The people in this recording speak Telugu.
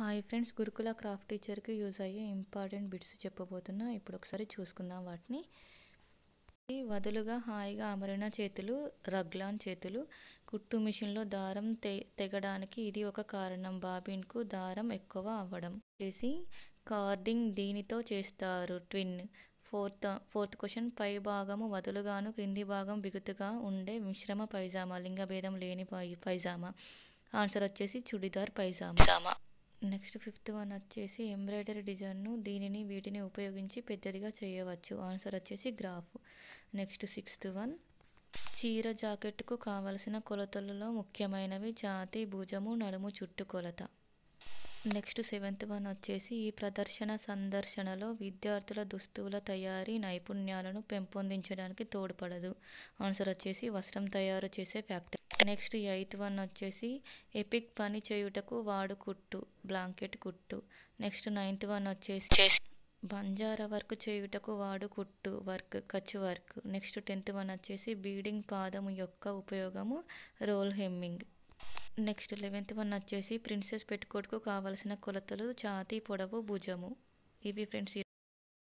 హాయ్ ఫ్రెండ్స్ గురుకుల క్రాఫ్ట్ టీచర్కి యూజ్ అయ్యే ఇంపార్టెంట్ బిట్స్ చెప్పబోతున్నా ఇప్పుడు ఒకసారి చూసుకుందాం వాటిని వదులుగా హాయిగా అమరిన చేతులు రగ్లాన్ చేతులు కుట్టు మిషన్లో దారం తె తెగడానికి ఇది ఒక కారణం బాబిన్కు దారం ఎక్కువ అవ్వడం చేసి కార్డింగ్ దీనితో చేస్తారు ట్విన్ ఫోర్త్ ఫోర్త్ క్వశ్చన్ పై భాగము వదులుగాను క్రింది భాగం బిగుతుగా ఉండే మిశ్రమ పైజామా లింగభేదం లేని పై పైజామా ఆన్సర్ వచ్చేసి churidar pyjama next fifth one వచ్చేసి ఎంబ్రాయిడరీ డిజైన్ను దీనిని వీటిని ఉపయోగించి పెద్దదిగా చేయవచ్చు ఆన్సర్ వచ్చేసి గ్రాఫ్ నెక్స్ట్ సిక్స్త్ వన్ చీర జాకెట్కు కావలసిన కొలతలలో ముఖ్యమైనవి జాతి భుజము నడుము చుట్టు కొలత నెక్స్ట్ సెవెంత్ వన్ వచ్చేసి ఈ ప్రదర్శన సందర్శనలో విద్యార్థుల దుస్తువుల తయారీ నైపుణ్యాలను పెంపొందించడానికి తోడ్పడదు ఆన్సర్ వచ్చేసి వస్త్రం తయారు చేసే ఫ్యాక్టరీ నెక్స్ట్ ఎయిత్ వన్ వచ్చేసి ఎపిక్ పని చేయుటకు వాడు కుట్టు బ్లాంకెట్ కుట్టు నెక్స్ట్ నైన్త్ వన్ వచ్చేసి బంజారా వర్క్ చేయుటకు వాడు కుట్టు వర్క్ ఖర్చు వర్క్ నెక్స్ట్ టెన్త్ వన్ వచ్చేసి బీడింగ్ పాదము యొక్క ఉపయోగము roll hemming next eleventh one వచ్చేసి ప్రిన్సెస్ పెట్టుకోటుకు కావలసిన కొలతలు ఛాతీ పొడవు భుజము ఇవి ఫ్రెండ్స్